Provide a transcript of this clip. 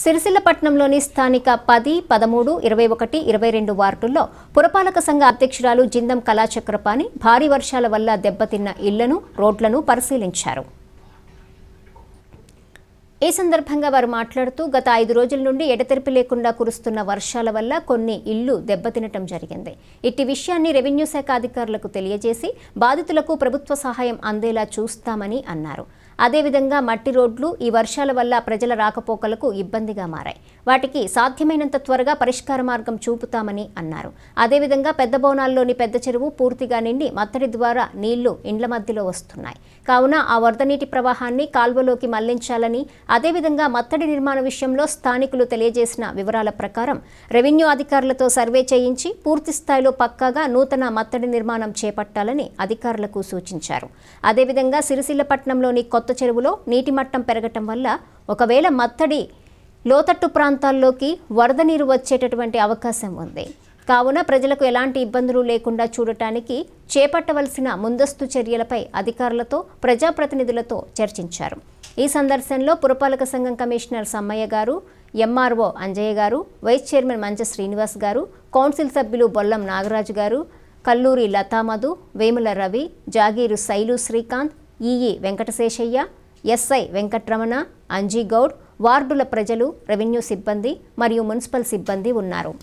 సిరిసిల్లపట్నంలోని స్థానిక పది పదమూడు ఇరవై ఒకటి ఇరవై రెండు వార్డుల్లో పురపాలక సంఘ అధ్యక్షురాలు జిందం కళాచక్రపాణి భారీ వర్షాల వల్ల దెబ్బతిన్న ఇళ్లను రోడ్లను పరిశీలించారు ఈ సందర్భంగా వారు మాట్లాడుతూ గత ఐదు రోజుల నుండి ఎడతెరిపి లేకుండా కురుస్తున్న వర్షాల వల్ల కొన్ని ఇళ్లు దెబ్బతినటం జరిగింది ఇట్టి విషయాన్ని రెవెన్యూ శాఖ అధికారులకు తెలియజేసి బాధితులకు ప్రభుత్వ సహాయం అందేలా చూస్తామని అన్నారు అదేవిధంగా మట్టి రోడ్లు ఈ వర్షాల వల్ల ప్రజల రాకపోకలకు ఇబ్బందిగా మారాయి వాటికి సాధ్యమైనంత త్వరగా పరిష్కార మార్గం చూపుతామని అన్నారు అదేవిధంగా పెద్ద భవనాల్లోని పెద్ద చెరువు పూర్తిగా నిండి మత్తడి ద్వారా నీళ్లు ఇండ్ల మధ్యలో వస్తున్నాయి కావున ఆ వరద నీటి ప్రవాహాన్ని కాల్వలోకి మళ్లించాలని అదేవిధంగా మత్తడి నిర్మాణ విషయంలో స్థానికులు తెలియజేసిన వివరాల ప్రకారం రెవెన్యూ అధికారులతో సర్వే చేయించి పూర్తి స్థాయిలో పక్కాగా నూతన మత్తడి నిర్మాణం చేపట్టాలని అధికారులకు సూచించారు అదేవిధంగా సిరిసిల్లపట్నంలోని కొత్త చెరువులో నీటి మట్టం పెరగటం వల్ల ఒకవేళ మత్తడి లోతట్టు ప్రాంతాల్లోకి వరద నీరు వచ్చేటటువంటి అవకాశం ఉంది కావున ప్రజలకు ఎలాంటి ఇబ్బందులు లేకుండా చూడటానికి చేపట్టవలసిన ముందస్తు చర్యలపై అధికారులతో ప్రజాప్రతినిధులతో చర్చించారు ఈ సందర్శనలో పురపాలక సంఘం కమిషనర్ సమ్మయ్య గారు ఎంఆర్ఓ అంజయ్య గారు వైస్ చైర్మన్ మంచ శ్రీనివాస్ గారు కౌన్సిల్ సభ్యులు బొల్లం నాగరాజు గారు కల్లూరి లతామధు వేముల రవి జాగీరు శైలు శ్రీకాంత్ ఈఈ వెంకటశేషయ్య ఎస్ఐ వెంకట్రమణ అంజీగౌడ్ వార్డుల ప్రజలు రెవెన్యూ సిబ్బంది మరియు మున్సిపల్ సిబ్బంది ఉన్నారు